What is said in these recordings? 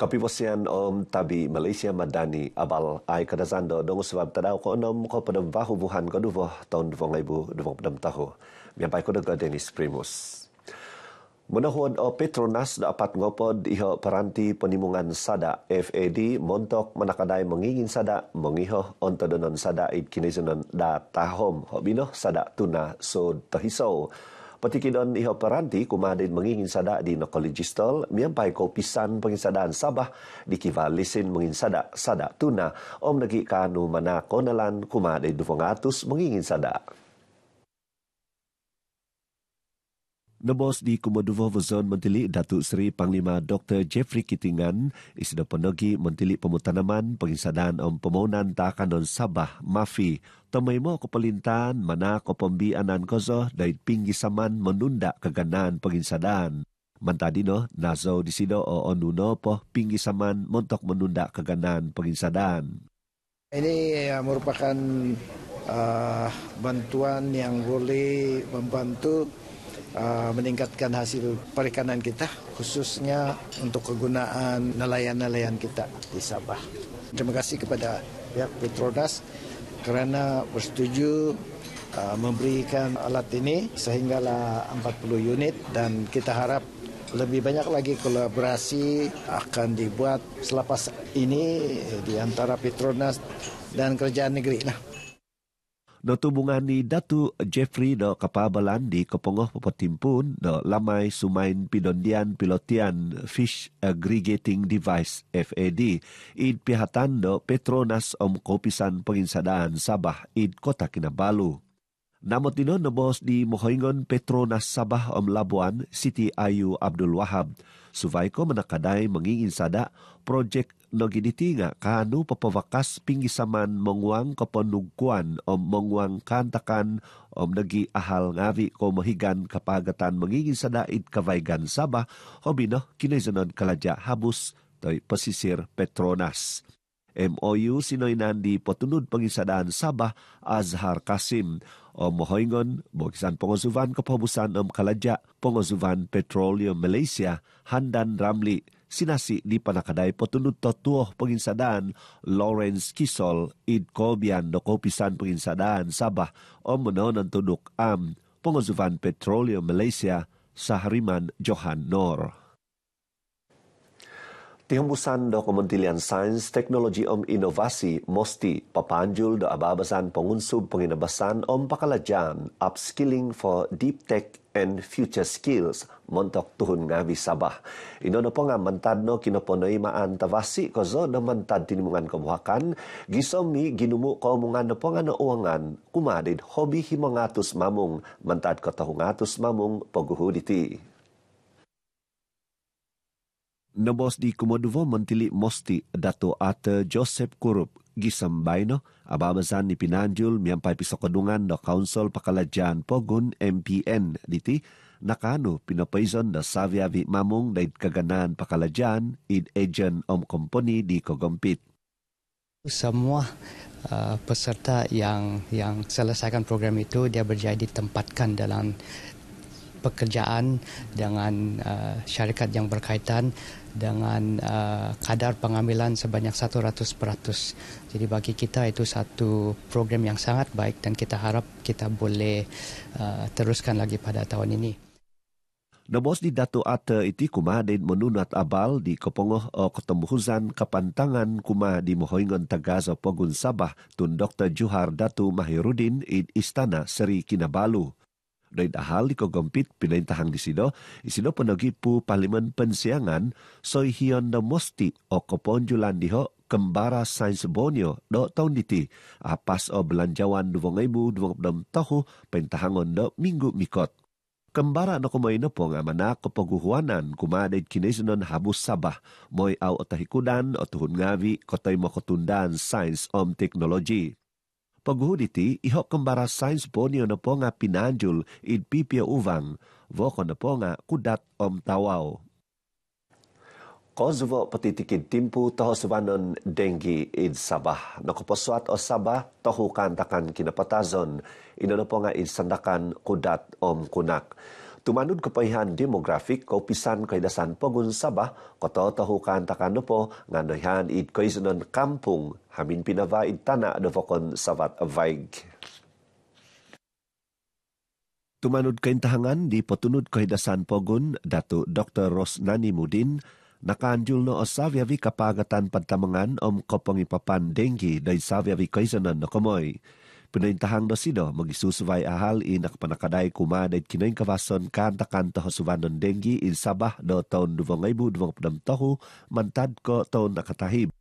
Kopi bosian om tabi Malaysia Madani abal ai kadazando dong sebab tadau ko nom ko pedem bahu buhan ko duvo tahun duvo ngaibu duvo pedem tahu. Miapai ko dega Dennis Primus. Menahuan o Petronas dapat ngopod iho peranti penimungan sada FAD montok menakadai mengingin sada mengiho ontodonon sada ikinizunan da tahom hobino sada tuna so tahiso. Patikinan iha peranti kumadin mengingin sada di nokolegistol miampai kopisan pengisadaan Sabah di kivalisin mengingin sada sada tuna om negi kanu mana konalan kumadin 200 mengingin sada. Nebos di kumaduva Vazon Mentili Datuk Seri Panglima Dr. Jeffrey Kitingan isda penegi Mentili Pemutanaman Pengisadan Om Pemohonan Takanon Sabah Mafi Temaimo Kepelintan Mana Kopombi Anan kozoh Dait Pinggi Saman Menunda Keganaan Pengisadan Mantadino Nazo Disido O Onuno Poh Pinggi Saman Montok Menunda Keganaan Pengisadan ini uh, merupakan uh, bantuan yang boleh membantu Uh, meningkatkan hasil perikanan kita, khususnya untuk kegunaan nelayan-nelayan kita di Sabah. Terima kasih kepada pihak Petronas karena bersetuju uh, memberikan alat ini sehinggalah 40 unit dan kita harap lebih banyak lagi kolaborasi akan dibuat selepas ini di antara Petronas dan Kerajaan negeri. Nah. no tubungan ni datu Jeffrey no kapabalan di kepongoh pepetimpun no lamai sumain pidondian pilotian fish aggregating device FAD id pihatan no Petronas om kopisan penginsadaan Sabah id kota Kinabalu. Namot ni nun, nabohos di Mohoingon Petronas Sabah om Labuan, City Ayu Abdul Wahab. Subay ko manakaday manginginsada, project no giniti nga kanu papawakas pingisaman mongwang kapanugkuan o mongwang kantakan o nagiahal ngavi ko mahigan kapagatan manginginsada it kavaygan Sabah o bino kinaisanon kaladya habus toy pasisir Petronas. MOU sinoy nandi patunod pangisadaan Sabah Azhar Kasim o mohoingon bogisan Pangusuvan kapabusan om kalaja Pangusuvan Petroleum Malaysia Handan Ramli sinasi di panakaday potunod totuoh penginsadaan Lawrence Kisol id Kobian dokopisan penginsadaan Sabah o menonan tuduk am Pangusuvan Petroleum Malaysia sa Hariman Johan Nor. Tihumbusan do Kementerian Sains, Teknologi om Inovasi, Mosti, Papanjul do Ababasan Pengunsub Penginabasan om Pakalajan, Upskilling for Deep Tech and Future Skills, Montok Tuhun Ngawi Sabah. Ino na po nga mantad no kinoponoy maan tawasi ko zo na mantad tinimungan kumuhakan, gisomi ginumu ko mga na po nga na uangan, kumadid hobi himangatus mamung, mantad ko tahungatus mamung poguhuditi nebos di Kumaduvo mentili mosti Dato Ate Joseph Kurup gisam baino ababasan ni pinanjul miampai piso kedungan do Council Pakalajan Pogun MPN diti nakano pinapaison da Savia vi mamung dai kaganaan Pakalajan id agent om company di Kogompit semua uh, peserta yang yang selesaikan program itu dia berjaya ditempatkan dalam pekerjaan dengan uh, syarikat yang berkaitan dengan uh, kadar pengambilan sebanyak 100%. Jadi bagi kita itu satu program yang sangat baik dan kita harap kita boleh uh, teruskan lagi pada tahun ini. Namos di Datu Ate itu kuma din menunat abal di kepongoh o uh, ketemuhuzan kepantangan kuma di mohoingon tagazo pogun sabah tun Dr. Juhar Datu Mahirudin in Istana Seri Kinabalu. Dari dahal di kogompit pinain tahang di sido, isido penogi pu parlimen pensiangan soi hion da mosti o keponjulan diho kembara sains bonio do tahun diti apas o belanjawan duwongai bu duwongpdom tohu pentahangon do minggu mikot. Kembara no kumoy no po nga mana kumade kumadid kinesinon habus sabah moy au otahikudan o tuhun ngavi kotay mo kotundan science om teknologi. paghuditi iho kong science ponyo na po nga pinanjul id pipia uvang, voko na po nga kudat om tawaw. Kosovo patitikid timpu tohoswanon dengi id Sabah. Nakupaswat o Sabah tohukan takan kinapatazon. Ino na po nga id sandakan kudat om kunak. tumanud kepahihan demografik kaupisan kaidasan pogun Sabah kota tahu kan takanupo ngandoihan id kaisunan kampung hamin pinawa id tanah devokon Sabat Vaig. Tumanud kaintahangan di potunud kaidasan pogun datu Dr. Rosnani Mudin nakanjul no osavyavi kapagatan pantamangan om kopongi papan denggi dai savyavi kaisunan nakomoy. No Pinaintahan na sino magisusubay ahal inak panakaday kumadaid kinain kawason kanta-kanta hosubanon dengi in Sabah no taon duwang ibu duwang panamtahu mantad ko taon nakatahib.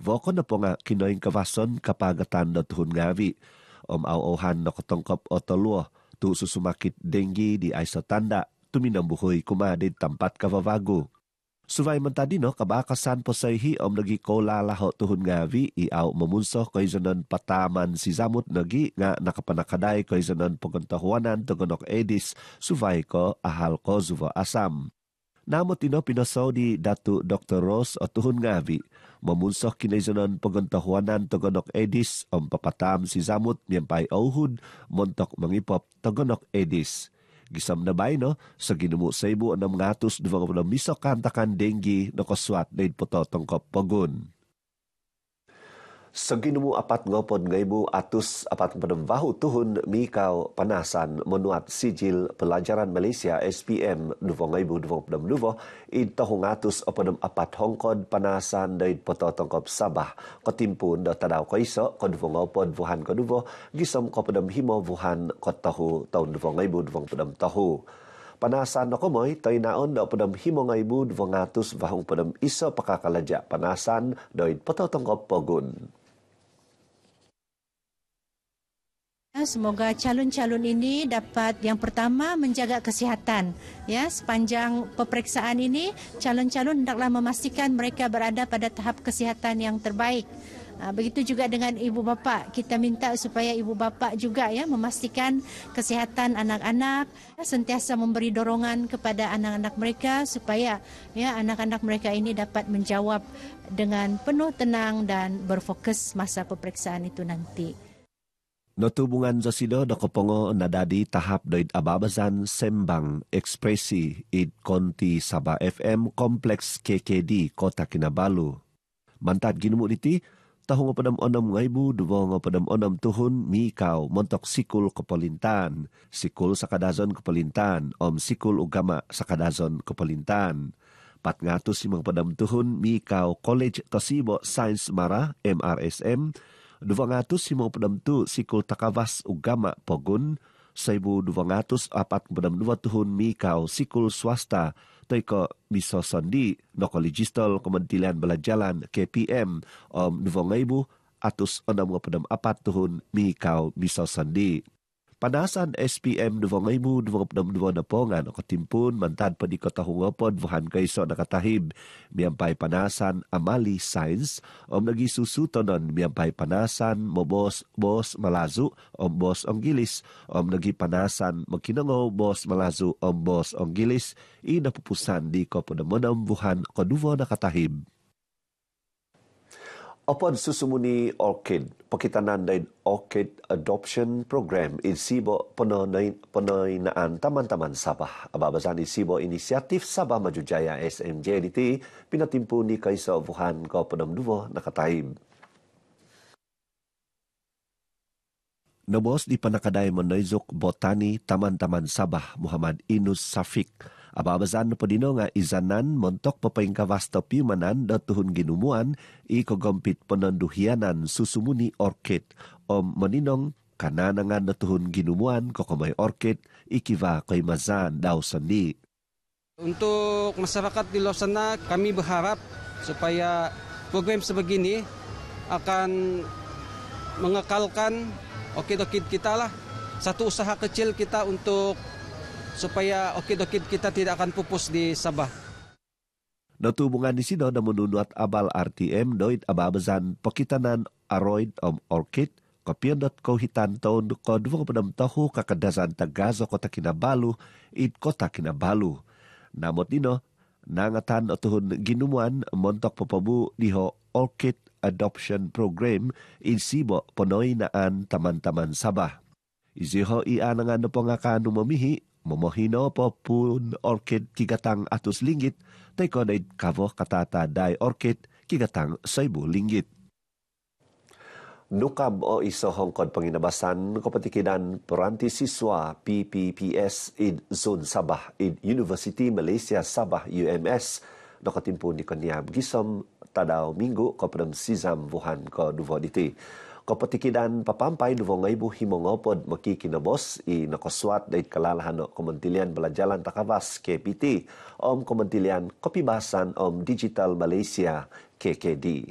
Voko na po nga kinain kawason kapagatan do tuhun ngawi. Om auohan na katongkop o toluo tu susumakit denggi di ay sa tanda tuminambuhoy kumadid tampat kavavago. Suvay man tadi no, kabakasan po sa hi om nagi ko lalaho tuhon nga vi iaw mamunso koy zanon pataman si zamut nagi nga nakapanakaday koy zanon paguntahuanan tugunok edis suvay ko ahal ko zuva asam. Namo tino pinasaw di datu Dr. Ross o tuhon nga vi mamunso kinay zanon tugunok edis om papatam si zamut miyampay ohud montok mangipop tugunok edis gisamnabay no sa Ginoo Cebu anam ngatos duwa nga misa kanta kan dengi nakaswat daid puto tungkop pagun Seginumu apat ngopon ngaimu atus apat penembahu tuhun mikau panasan menuat sijil pelajaran Malaysia SPM nuvo ngaimu nuvo penem nuvo in tohung atus apat hongkon panasan dari poto tongkop sabah kotimpun do tadau koiso ko nuvo ngopon vuhan ko nuvo gisom ko penem himo vuhan ko tohu tahun nuvo ngaimu nuvo penem tohu Panasan no komoi toy naon do pedem himo ngaibu 200 vahung pedem iso pakakalaja panasan doit poto tongkop pogun. Ya, semoga calon-calon ini dapat yang pertama menjaga kesihatan. Ya, sepanjang peperiksaan ini calon-calon hendaklah memastikan mereka berada pada tahap kesihatan yang terbaik. Ha, begitu juga dengan ibu bapa, kita minta supaya ibu bapa juga ya memastikan kesihatan anak-anak, ya, sentiasa memberi dorongan kepada anak-anak mereka supaya ya anak-anak mereka ini dapat menjawab dengan penuh tenang dan berfokus masa peperiksaan itu nanti. Notubungan sa sila na kopongo na dadi tahap doid ababazan sembang ekspresi id konti Sabah FM kompleks KKD Kota Kinabalu. Mantat ginumu diti, tahu nga onam ngaibu, dua nga onam tuhun, mikaw, montok sikul kepolintan, sikul sakadazon kepolintan, om sikul ugama sakadazon kepolintan. Pat ngatus si padam tuhun, mikaw, College Tosibo Science Mara, MRSM, 256 sikul takawas ugama pogun, 1242 tuhun mikau sikul swasta, teko miso sondi no kolijistol kementerian belajalan KPM om 2000 atus onamu pedam apat tuhun mikau miso sondi. Panasan SPM duvangaymo duvangapnamduwa na po nga ano, nakatimpun mantad pa di katahungapon vuhan kayso nakatahib miyampay panasan amali science om nagisusutonon miyampay panasan boss boss malazu om boss ang gilis om nagipanasan makinangaw boss malazu om boss ang gilis napupusan di ko po naman ang buhan kaduwa nakatahib. Apa susumuni orkid perkitanan dari orkid adoption program di sibo penainaan taman-taman Sabah. Aba bazan di sibo inisiatif Sabah Maju Jaya SMJDT pinatimpu ni kaiso Wuhan ko penem nak nakataim. Nebos di panakadai menaizuk botani taman-taman Sabah Muhammad Inus Safiq Ababazan pedino nga izanan montok pepengka wasto piumanan da tuhun ginumuan i kogompit penanduhianan susumuni orkid om meninong kananangan da tuhun ginumuan kokomay orkid ikiva koy mazan daw sandi. Untuk masyarakat di Losana, kami berharap supaya program sebegini akan mengekalkan okid-okid kita lah. Satu usaha kecil kita untuk supaya okit-okit kita tidak akan pupus di Sabah. Datu hubungan di sini dan menunduat abal RTM doit ababezan pokitanan aroid om orkid, kopian dot kau hitan tahun duko dua kepada tahu kakedasan tegazo kota Kinabalu it kota Kinabalu. Namun dino nangatan otuhun ginumuan montok pepamu diho orkit adoption program insibo naan taman-taman Sabah. Iziho ia nangan nepongakan umamihi Momohino po pun orkid kigatang atus lingit, teko na kavo katata dai orkid kigatang saibu lingit. Nukab o iso hong kod penginabasan kapatikinan peranti siswa PPPS in Zone Sabah in University Malaysia Sabah UMS nakatimpun di kanyam gisom tadaw minggu kapatang sizam buhan ko duvo Kapatikidan papampay duvongay buhimongo makikinabos i nakoswat dait kalalahan o komantilian balajalan takabas KPT om komantilian kopibasan om Digital Malaysia KKD.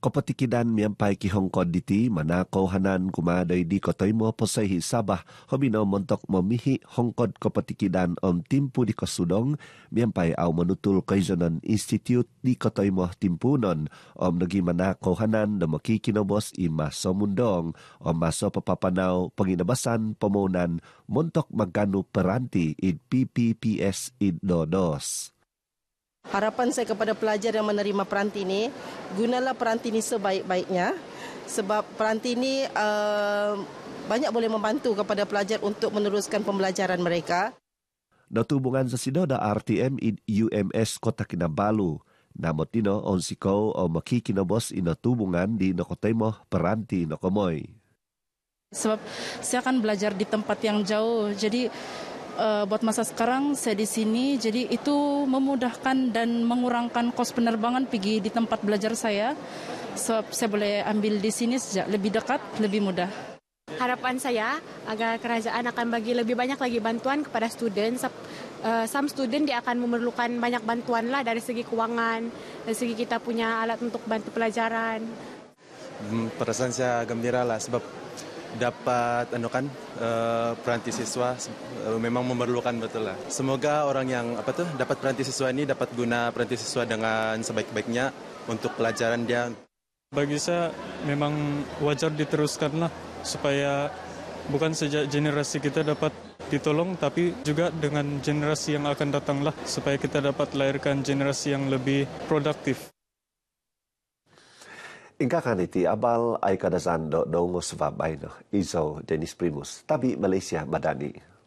Kopatikidan miyampai ki hongkod diti manako hanan kumaday di kotoy mo posehi hisabah, homino montok momihi hongkod kopatikidan om timpu di kosudong miyampai au manutul kaizonon institute di kotoy mo timpunon om nagi manako hanan na makikinobos ima somundong om maso papapanaw panginabasan pamunan montok magkano peranti id PPPS id dodos. Harapan saya kepada pelajar yang menerima peranti ini, gunalah peranti ini sebaik-baiknya sebab peranti ini uh, banyak boleh membantu kepada pelajar untuk meneruskan pembelajaran mereka. Datu hubungan sesido da RTM in UMS Kota Kinabalu. Namo tino on siko o maki kinobos ino tubungan di nokotemo peranti nokomoi. Sebab saya akan belajar di tempat yang jauh, jadi uh, buat masa sekarang saya di sini jadi itu memudahkan dan mengurangkan kos penerbangan pergi di tempat belajar saya. so, saya boleh ambil di sini sejak lebih dekat, lebih mudah. Harapan saya agar kerajaan akan bagi lebih banyak lagi bantuan kepada student. Uh, some student dia akan memerlukan banyak bantuan lah dari segi keuangan, dari segi kita punya alat untuk bantu pelajaran. Hmm, perasaan saya gembira lah sebab dapat anu kan uh, peranti siswa eh, memang memerlukan betul lah. Semoga orang yang apa tuh dapat peranti siswa ini dapat guna peranti siswa dengan sebaik-baiknya untuk pelajaran dia. Bagi saya memang wajar diteruskan lah supaya bukan sejak generasi kita dapat ditolong tapi juga dengan generasi yang akan datang lah supaya kita dapat lahirkan generasi yang lebih produktif. Inka kaniti abal ay do dongos va baino izo Dennis Primus tabi Malaysia badani.